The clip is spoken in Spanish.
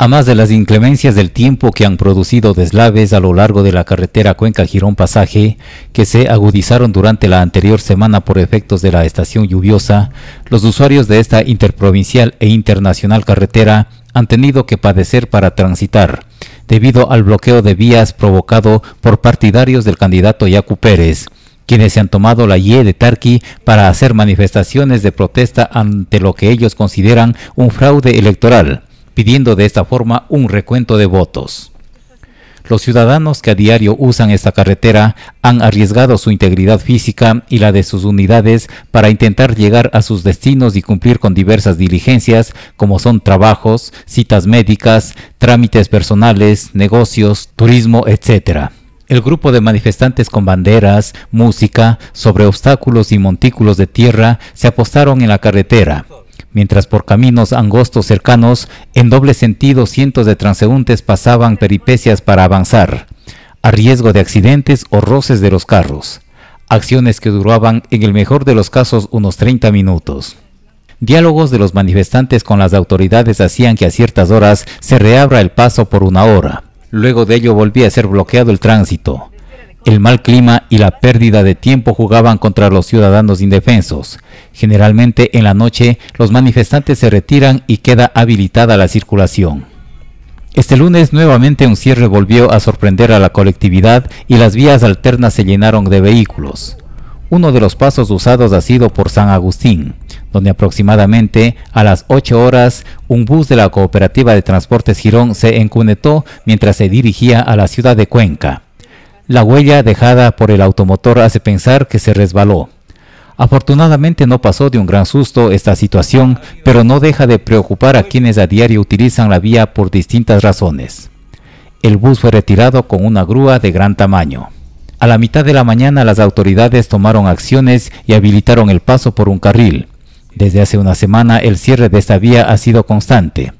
A más de las inclemencias del tiempo que han producido deslaves a lo largo de la carretera Cuenca-Girón Pasaje, que se agudizaron durante la anterior semana por efectos de la estación lluviosa, los usuarios de esta interprovincial e internacional carretera han tenido que padecer para transitar, debido al bloqueo de vías provocado por partidarios del candidato Yacu Pérez quienes se han tomado la Y de Tarqui para hacer manifestaciones de protesta ante lo que ellos consideran un fraude electoral pidiendo de esta forma un recuento de votos. Los ciudadanos que a diario usan esta carretera han arriesgado su integridad física y la de sus unidades para intentar llegar a sus destinos y cumplir con diversas diligencias como son trabajos, citas médicas, trámites personales, negocios, turismo, etc. El grupo de manifestantes con banderas, música, sobre obstáculos y montículos de tierra se apostaron en la carretera mientras por caminos angostos cercanos, en doble sentido, cientos de transeúntes pasaban peripecias para avanzar, a riesgo de accidentes o roces de los carros, acciones que duraban en el mejor de los casos unos 30 minutos. Diálogos de los manifestantes con las autoridades hacían que a ciertas horas se reabra el paso por una hora. Luego de ello volvía a ser bloqueado el tránsito. El mal clima y la pérdida de tiempo jugaban contra los ciudadanos indefensos. Generalmente en la noche los manifestantes se retiran y queda habilitada la circulación. Este lunes nuevamente un cierre volvió a sorprender a la colectividad y las vías alternas se llenaron de vehículos. Uno de los pasos usados ha sido por San Agustín, donde aproximadamente a las 8 horas un bus de la Cooperativa de Transportes Girón se encunetó mientras se dirigía a la ciudad de Cuenca. La huella dejada por el automotor hace pensar que se resbaló. Afortunadamente no pasó de un gran susto esta situación, pero no deja de preocupar a quienes a diario utilizan la vía por distintas razones. El bus fue retirado con una grúa de gran tamaño. A la mitad de la mañana las autoridades tomaron acciones y habilitaron el paso por un carril. Desde hace una semana el cierre de esta vía ha sido constante.